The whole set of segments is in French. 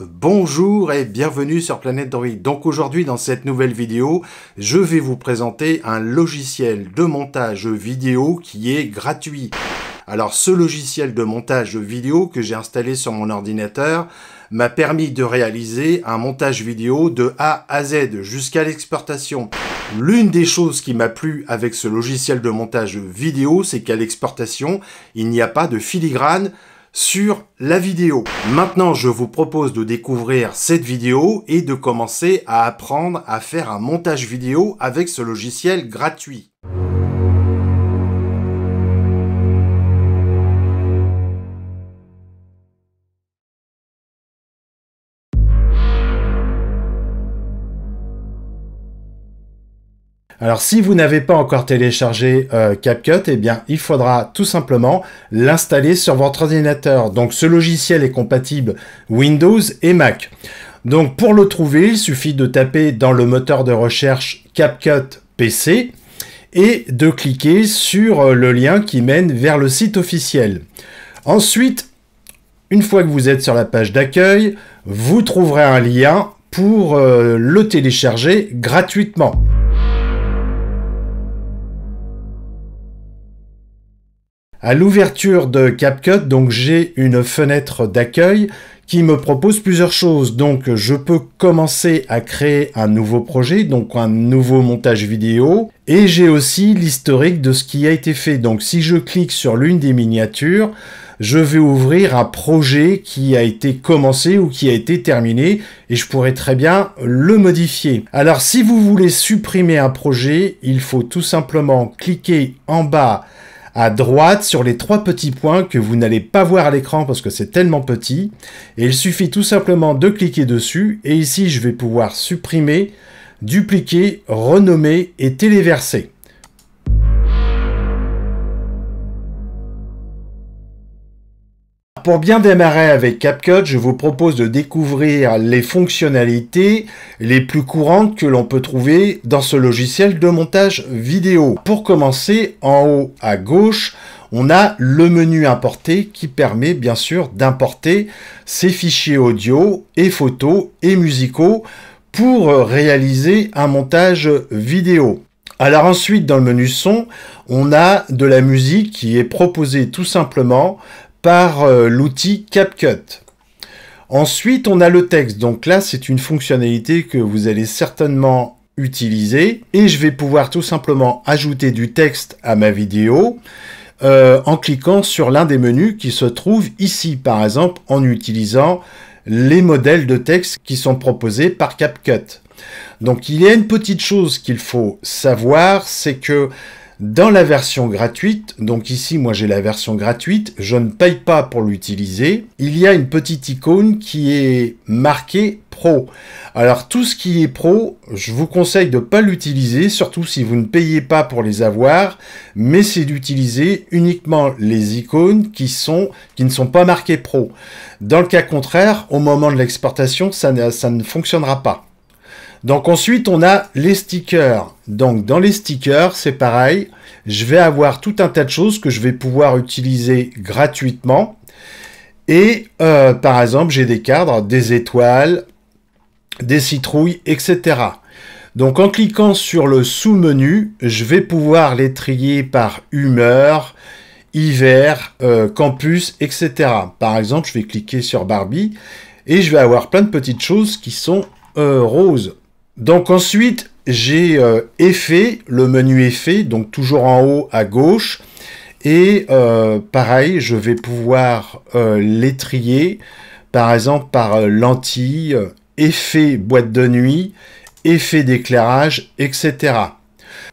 Bonjour et bienvenue sur Planète Droid. Donc aujourd'hui dans cette nouvelle vidéo, je vais vous présenter un logiciel de montage vidéo qui est gratuit. Alors ce logiciel de montage vidéo que j'ai installé sur mon ordinateur m'a permis de réaliser un montage vidéo de A à Z jusqu'à l'exportation. L'une des choses qui m'a plu avec ce logiciel de montage vidéo, c'est qu'à l'exportation, il n'y a pas de filigrane, sur la vidéo. Maintenant, je vous propose de découvrir cette vidéo et de commencer à apprendre à faire un montage vidéo avec ce logiciel gratuit. Alors si vous n'avez pas encore téléchargé euh, CapCut, eh bien il faudra tout simplement l'installer sur votre ordinateur. Donc ce logiciel est compatible Windows et Mac. Donc pour le trouver, il suffit de taper dans le moteur de recherche CapCut PC et de cliquer sur euh, le lien qui mène vers le site officiel. Ensuite, une fois que vous êtes sur la page d'accueil, vous trouverez un lien pour euh, le télécharger gratuitement. À l'ouverture de CapCut, donc j'ai une fenêtre d'accueil qui me propose plusieurs choses. Donc je peux commencer à créer un nouveau projet, donc un nouveau montage vidéo, et j'ai aussi l'historique de ce qui a été fait. Donc si je clique sur l'une des miniatures, je vais ouvrir un projet qui a été commencé ou qui a été terminé et je pourrais très bien le modifier. Alors si vous voulez supprimer un projet, il faut tout simplement cliquer en bas à droite sur les trois petits points que vous n'allez pas voir à l'écran parce que c'est tellement petit. Et il suffit tout simplement de cliquer dessus. Et ici, je vais pouvoir supprimer, dupliquer, renommer et téléverser. pour bien démarrer avec CapCut, je vous propose de découvrir les fonctionnalités les plus courantes que l'on peut trouver dans ce logiciel de montage vidéo. Pour commencer, en haut à gauche, on a le menu importer qui permet bien sûr d'importer ses fichiers audio et photos et musicaux pour réaliser un montage vidéo. Alors ensuite, dans le menu son, on a de la musique qui est proposée tout simplement par euh, l'outil CapCut. Ensuite, on a le texte. Donc là, c'est une fonctionnalité que vous allez certainement utiliser. Et je vais pouvoir tout simplement ajouter du texte à ma vidéo euh, en cliquant sur l'un des menus qui se trouve ici, par exemple, en utilisant les modèles de texte qui sont proposés par CapCut. Donc il y a une petite chose qu'il faut savoir, c'est que dans la version gratuite, donc ici moi j'ai la version gratuite, je ne paye pas pour l'utiliser, il y a une petite icône qui est marquée Pro. Alors tout ce qui est Pro, je vous conseille de ne pas l'utiliser, surtout si vous ne payez pas pour les avoir, mais c'est d'utiliser uniquement les icônes qui, qui ne sont pas marquées Pro. Dans le cas contraire, au moment de l'exportation, ça ne fonctionnera pas. Donc ensuite, on a les stickers. Donc dans les stickers, c'est pareil. Je vais avoir tout un tas de choses que je vais pouvoir utiliser gratuitement. Et euh, par exemple, j'ai des cadres, des étoiles, des citrouilles, etc. Donc en cliquant sur le sous-menu, je vais pouvoir les trier par humeur, hiver, euh, campus, etc. Par exemple, je vais cliquer sur Barbie et je vais avoir plein de petites choses qui sont euh, roses. Donc ensuite, j'ai euh, effet, le menu effet, donc toujours en haut à gauche. Et euh, pareil, je vais pouvoir euh, les par exemple par euh, lentille, effet boîte de nuit, effet d'éclairage, etc.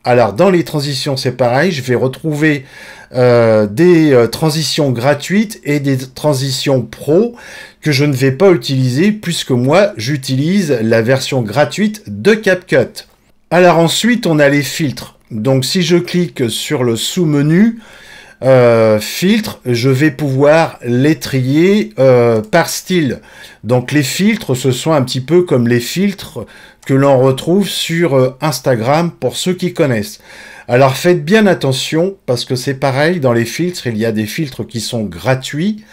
Alors dans les transitions, c'est pareil, je vais retrouver euh, des euh, transitions gratuites et des transitions pro que je ne vais pas utiliser puisque moi j'utilise la version gratuite de CapCut. Alors ensuite, on a les filtres. Donc si je clique sur le sous-menu, euh, filtre, je vais pouvoir les trier euh, par style. Donc les filtres, ce sont un petit peu comme les filtres que l'on retrouve sur euh, Instagram pour ceux qui connaissent. Alors faites bien attention parce que c'est pareil dans les filtres, il y a des filtres qui sont gratuits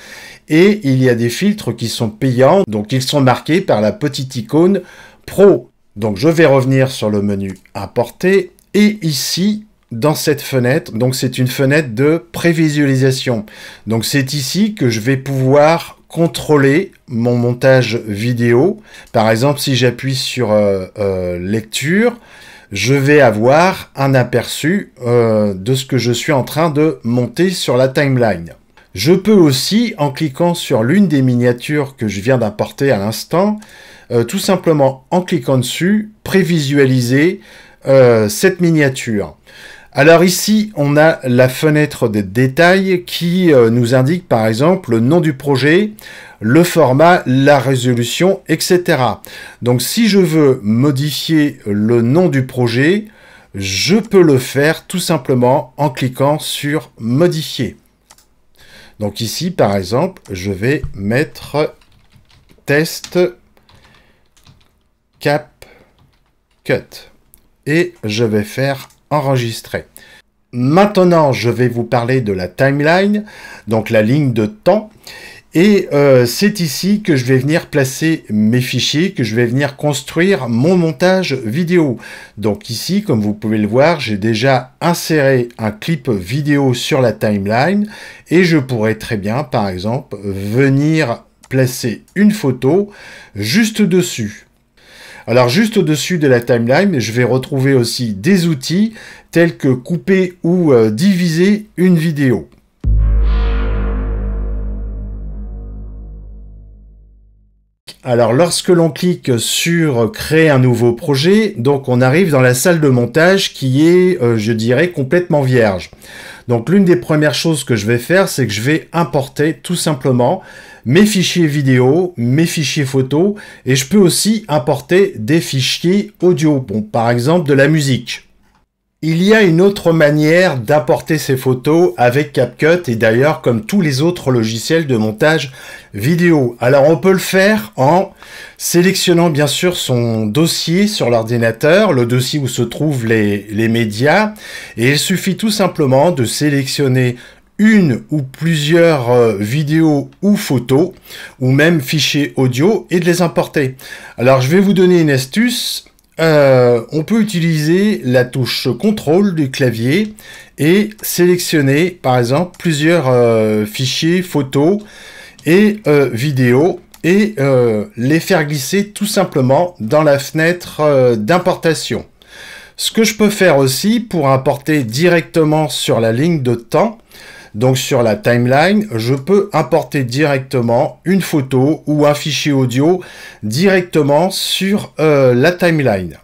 et il y a des filtres qui sont payants, donc ils sont marqués par la petite icône Pro. Donc je vais revenir sur le menu Importer et ici dans cette fenêtre. Donc c'est une fenêtre de prévisualisation. Donc c'est ici que je vais pouvoir contrôler mon montage vidéo. Par exemple, si j'appuie sur euh, euh, lecture, je vais avoir un aperçu euh, de ce que je suis en train de monter sur la timeline. Je peux aussi, en cliquant sur l'une des miniatures que je viens d'importer à l'instant, tout simplement en cliquant dessus, prévisualiser cette miniature. Alors ici, on a la fenêtre des détails qui euh, nous indique par exemple le nom du projet, le format, la résolution, etc. Donc si je veux modifier le nom du projet, je peux le faire tout simplement en cliquant sur modifier. Donc ici, par exemple, je vais mettre test cap cut et je vais faire enregistré. Maintenant, je vais vous parler de la timeline, donc la ligne de temps. Et euh, c'est ici que je vais venir placer mes fichiers, que je vais venir construire mon montage vidéo. Donc ici, comme vous pouvez le voir, j'ai déjà inséré un clip vidéo sur la timeline et je pourrais très bien, par exemple, venir placer une photo juste dessus. Alors juste au-dessus de la timeline, je vais retrouver aussi des outils tels que couper ou euh, diviser une vidéo. Alors lorsque l'on clique sur créer un nouveau projet, donc on arrive dans la salle de montage qui est, euh, je dirais, complètement vierge. Donc l'une des premières choses que je vais faire, c'est que je vais importer tout simplement mes fichiers vidéo, mes fichiers photos, et je peux aussi importer des fichiers audio, bon, par exemple de la musique. Il y a une autre manière d'apporter ces photos avec CapCut et d'ailleurs comme tous les autres logiciels de montage vidéo. Alors on peut le faire en sélectionnant bien sûr son dossier sur l'ordinateur, le dossier où se trouvent les, médias et il suffit tout simplement de sélectionner une ou plusieurs euh, vidéos ou photos ou même fichiers audio et de les importer. Alors je vais vous donner une astuce euh, on peut utiliser la touche contrôle du clavier et sélectionner par exemple plusieurs euh, fichiers photos et euh, vidéos et les faire glisser tout simplement dans la fenêtre d'importation. Ce que je peux faire aussi pour importer directement sur la ligne de temps, donc sur la timeline, je peux importer directement une photo ou un fichier audio directement sur euh, la timeline.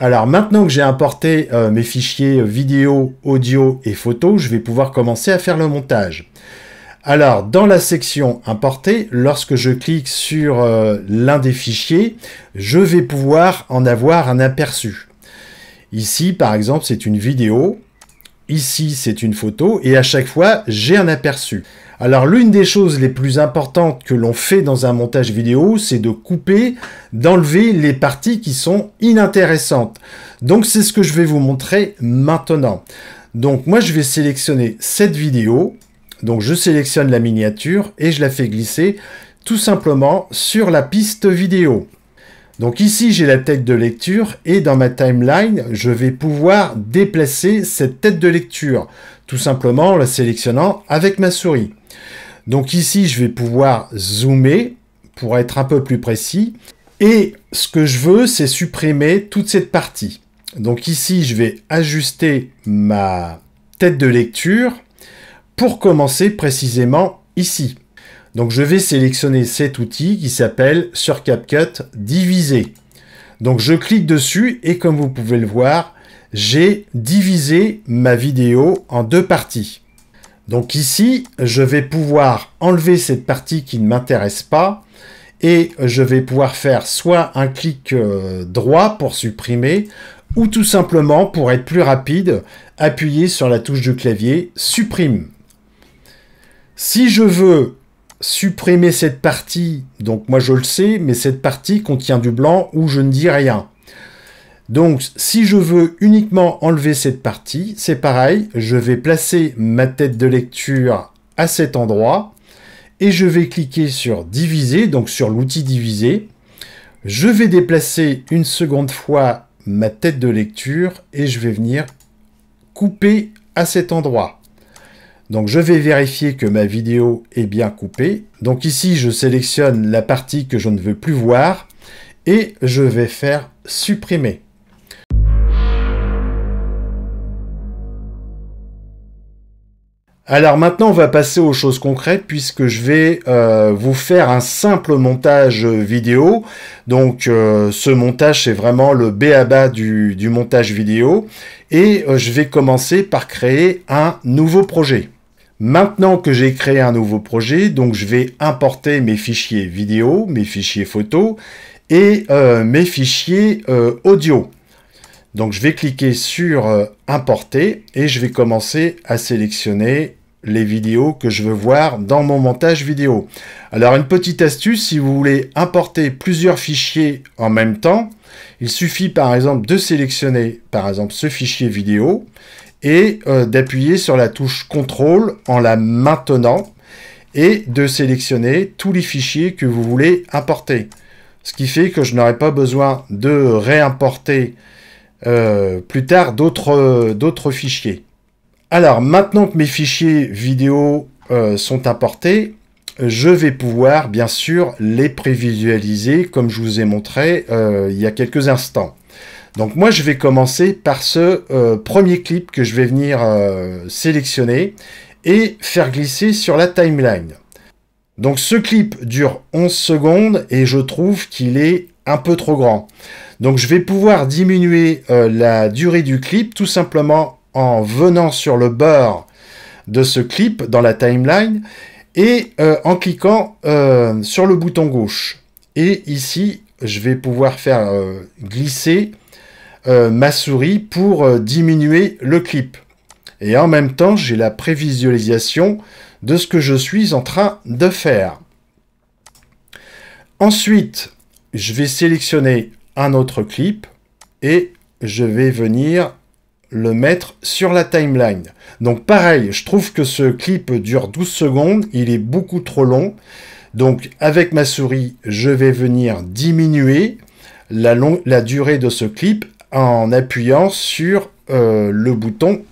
Alors maintenant que j'ai importé euh, mes fichiers vidéo, audio et photo, je vais pouvoir commencer à faire le montage. Alors dans la section importer, lorsque je clique sur euh, l'un des fichiers, je vais pouvoir en avoir un aperçu. Ici, par exemple, c'est une vidéo. Ici, c'est une photo. Et à chaque fois, j'ai un aperçu. Alors, l'une des choses les plus importantes que l'on fait dans un montage vidéo, c'est de couper, d'enlever les parties qui sont inintéressantes. Donc, c'est ce que je vais vous montrer maintenant. Donc, moi, je vais sélectionner cette vidéo. Donc, je sélectionne la miniature et je la fais glisser tout simplement sur la piste vidéo. Donc ici, j'ai la tête de lecture et dans ma timeline, je vais pouvoir déplacer cette tête de lecture, tout simplement en la sélectionnant avec ma souris. Donc ici, je vais pouvoir zoomer pour être un peu plus précis. Et ce que je veux, c'est supprimer toute cette partie. Donc ici, je vais ajuster ma tête de lecture pour commencer précisément ici. Donc je vais sélectionner cet outil qui s'appelle sur CapCut diviser. Donc je clique dessus et comme vous pouvez le voir, j'ai divisé ma vidéo en deux parties. Donc ici, je vais pouvoir enlever cette partie qui ne m'intéresse pas et je vais pouvoir faire soit un clic euh, droit pour supprimer ou tout simplement pour être plus rapide, appuyer sur la touche du clavier supprime. Si je veux supprimer cette partie, donc moi je le sais, mais cette partie contient du blanc où je ne dis rien. Donc si je veux uniquement enlever cette partie, c'est pareil, je vais placer ma tête de lecture à cet endroit et je vais cliquer sur diviser, donc sur l'outil diviser. Je vais déplacer une seconde fois ma tête de lecture et je vais venir couper à cet endroit. Donc je vais vérifier que ma vidéo est bien coupée. Donc ici, je sélectionne la partie que je ne veux plus voir et je vais faire supprimer. Alors maintenant, on va passer aux choses concrètes puisque je vais euh, vous faire un simple montage vidéo. Donc euh, ce montage, c'est vraiment le B à bas du, montage vidéo. Et euh, je vais commencer par créer un nouveau projet. Maintenant que j'ai créé un nouveau projet, donc je vais importer mes fichiers vidéo, mes fichiers photo et euh, mes fichiers euh, audio. Donc je vais cliquer sur euh, importer et je vais commencer à sélectionner les vidéos que je veux voir dans mon montage vidéo. Alors une petite astuce, si vous voulez importer plusieurs fichiers en même temps, il suffit par exemple de sélectionner par exemple ce fichier vidéo et euh, d'appuyer sur la touche contrôle en la maintenant et de sélectionner tous les fichiers que vous voulez importer. Ce qui fait que je n'aurai pas besoin de réimporter euh, plus tard d'autres fichiers. Alors maintenant que mes fichiers vidéo euh, sont importés, je vais pouvoir bien sûr les prévisualiser comme je vous ai montré il y a quelques instants. Donc moi, je vais commencer par ce euh, premier clip que je vais venir euh, sélectionner et faire glisser sur la timeline. Donc ce clip dure 11 secondes et je trouve qu'il est un peu trop grand. Donc je vais pouvoir diminuer euh, la durée du clip tout simplement en venant sur le bord de ce clip dans la timeline et en cliquant sur le bouton gauche. Et ici, je vais pouvoir faire glisser euh, ma souris pour euh, diminuer le clip. Et en même temps, j'ai la prévisualisation de ce que je suis en train de faire. Ensuite, je vais sélectionner un autre clip et je vais venir le mettre sur la timeline. Donc pareil, je trouve que ce clip dure 12 secondes, il est beaucoup trop long. Donc avec ma souris, je vais venir diminuer la durée de ce clip en appuyant sur euh, le bouton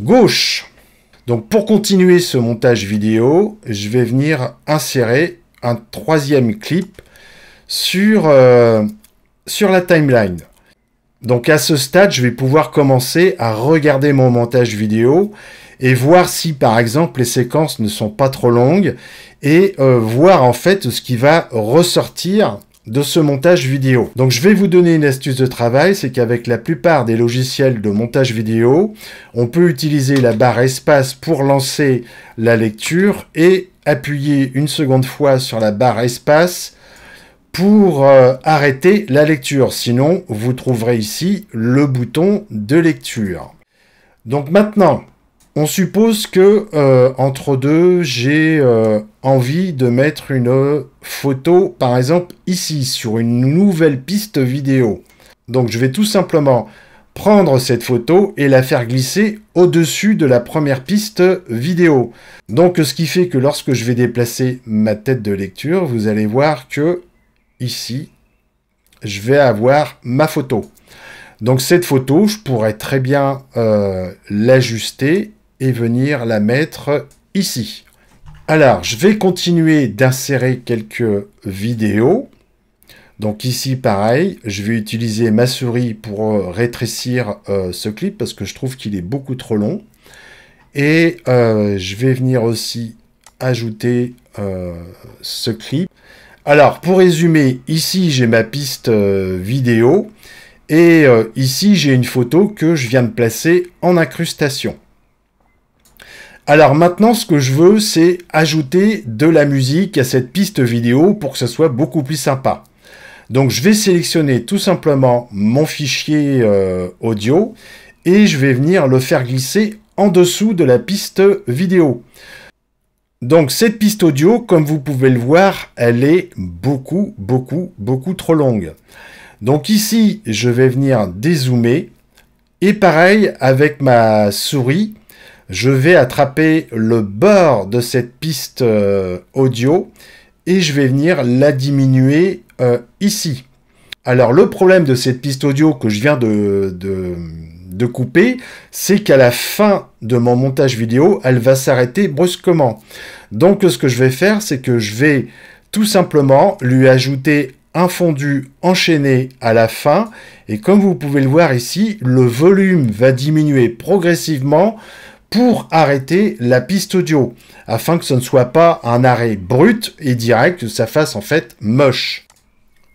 gauche. Donc pour continuer ce montage vidéo, je vais venir insérer un troisième clip sur, euh, sur la timeline. Donc à ce stade, je vais pouvoir commencer à regarder mon montage vidéo et voir si par exemple les séquences ne sont pas trop longues et euh, voir en fait ce qui va ressortir de ce montage vidéo. Donc je vais vous donner une astuce de travail, c'est qu'avec la plupart des logiciels de montage vidéo, on peut utiliser la barre espace pour lancer la lecture et appuyer une seconde fois sur la barre espace pour euh, arrêter la lecture. Sinon, vous trouverez ici le bouton de lecture. Donc maintenant, on suppose que euh, entre deux, j'ai euh, envie de mettre une euh, photo, par exemple ici, sur une nouvelle piste vidéo. Donc je vais tout simplement prendre cette photo et la faire glisser au-dessus de la première piste vidéo. Donc ce qui fait que lorsque je vais déplacer ma tête de lecture, vous allez voir que ici, je vais avoir ma photo. Donc cette photo, je pourrais très bien l'ajuster et venir la mettre ici. Alors, je vais continuer d'insérer quelques vidéos. Donc ici, pareil, je vais utiliser ma souris pour euh, rétrécir euh, ce clip parce que je trouve qu'il est beaucoup trop long. Et euh, je vais venir aussi ajouter ce clip. Alors, pour résumer, ici, j'ai ma piste vidéo. Et ici, j'ai une photo que je viens de placer en incrustation. Alors maintenant, ce que je veux, c'est ajouter de la musique à cette piste vidéo pour que ce soit beaucoup plus sympa. Donc je vais sélectionner tout simplement mon fichier euh, audio et je vais venir le faire glisser en dessous de la piste vidéo. Donc cette piste audio, comme vous pouvez le voir, elle est beaucoup, beaucoup, beaucoup trop longue. Donc ici, je vais venir dézoomer. Et pareil, avec ma souris, je vais attraper le bord de cette piste euh, audio et je vais venir la diminuer euh, ici. Alors le problème de cette piste audio que je viens de couper, c'est qu'à la fin de mon montage vidéo, elle va s'arrêter brusquement. Donc ce que je vais faire, c'est que je vais tout simplement lui ajouter un fondu enchaîné à la fin. Et comme vous pouvez le voir ici, le volume va diminuer progressivement pour arrêter la piste audio, afin que ce ne soit pas un arrêt brut et direct, que ça fasse en fait moche.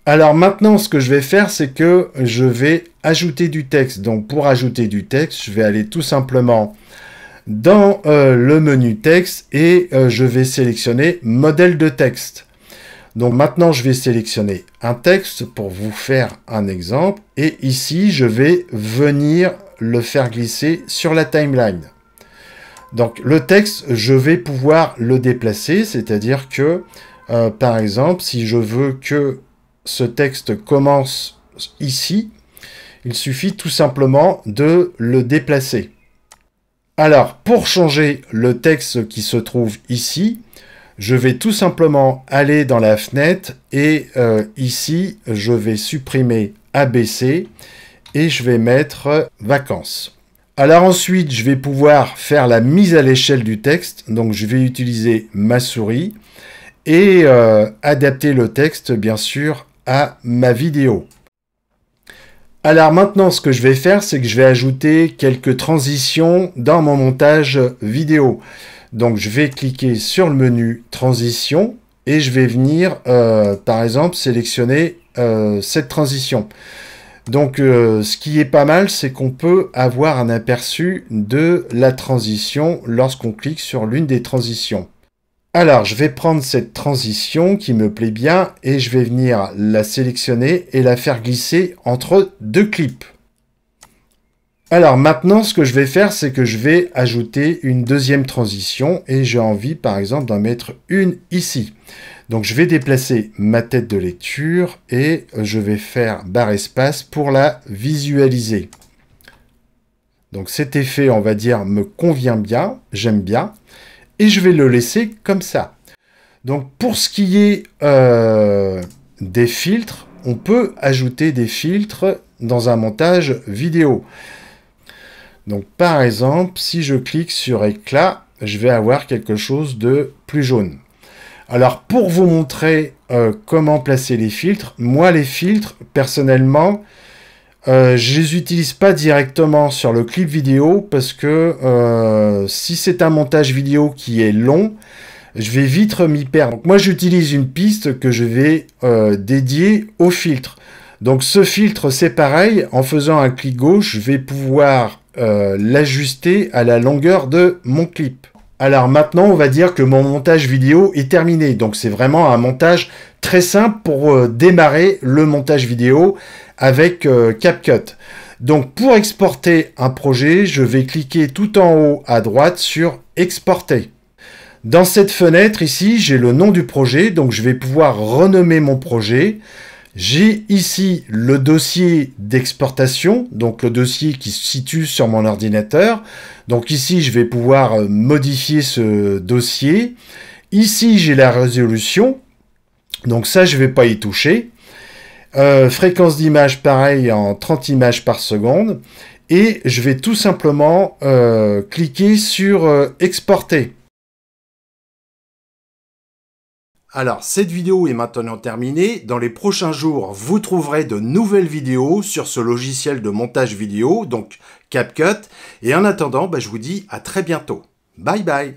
Alors maintenant, ce que je vais faire, c'est que je vais ajouter du texte. Donc pour ajouter du texte, je vais aller tout simplement dans euh, le menu texte et euh, je vais sélectionner modèle de texte. Donc maintenant, je vais sélectionner un texte pour vous faire un exemple. Et ici, je vais venir le faire glisser sur la timeline. Donc le texte, je vais pouvoir le déplacer, c'est-à-dire que, euh, par exemple, si je veux que ce texte commence ici, il suffit tout simplement de le déplacer. Alors, pour changer le texte qui se trouve ici, je vais tout simplement aller dans la fenêtre et euh, ici, je vais supprimer ABC et je vais mettre vacances. Alors ensuite, je vais pouvoir faire la mise à l'échelle du texte. Donc je vais utiliser ma souris et euh, adapter le texte, bien sûr, à ma vidéo. Alors maintenant, ce que je vais faire, c'est que je vais ajouter quelques transitions dans mon montage vidéo. Donc je vais cliquer sur le menu Transition et je vais venir, euh, par exemple, sélectionner euh, cette transition. Donc euh, ce qui est pas mal, c'est qu'on peut avoir un aperçu de la transition lorsqu'on clique sur l'une des transitions. Alors je vais prendre cette transition qui me plaît bien et je vais venir la sélectionner et la faire glisser entre deux clips. Alors maintenant ce que je vais faire c'est que je vais ajouter une deuxième transition et j'ai envie par exemple d'en mettre une ici. Donc je vais déplacer ma tête de lecture et je vais faire barre espace pour la visualiser. Donc cet effet, on va dire, me convient bien, j'aime bien, et je vais le laisser comme ça. Donc pour ce qui est euh, des filtres, on peut ajouter des filtres dans un montage vidéo. Donc par exemple, si je clique sur éclat, je vais avoir quelque chose de plus jaune. Alors pour vous montrer euh, comment placer les filtres, moi les filtres, personnellement, euh, je les utilise pas directement sur le clip vidéo parce que euh, si c'est un montage vidéo qui est long, je vais vite m'y perdre. Donc moi j'utilise une piste que je vais dédier au filtre. Donc ce filtre c'est pareil, en faisant un clic gauche, je vais pouvoir l'ajuster à la longueur de mon clip. Alors maintenant, on va dire que mon montage vidéo est terminé. Donc c'est vraiment un montage très simple pour euh, démarrer le montage vidéo avec euh, CapCut. Donc pour exporter un projet, je vais cliquer tout en haut à droite sur exporter. Dans cette fenêtre ici, j'ai le nom du projet, donc je vais pouvoir renommer mon projet. J'ai ici le dossier d'exportation, donc le dossier qui se situe sur mon ordinateur. Donc ici, je vais pouvoir euh, modifier ce dossier. Ici, j'ai la résolution. Donc ça, je ne vais pas y toucher. Euh, fréquence d'image, pareil, en 30 images par seconde. Et je vais tout simplement euh, cliquer sur exporter. Alors, cette vidéo est maintenant terminée. Dans les prochains jours, vous trouverez de nouvelles vidéos sur ce logiciel de montage vidéo, donc CapCut. Et en attendant, bah, je vous dis à très bientôt. Bye bye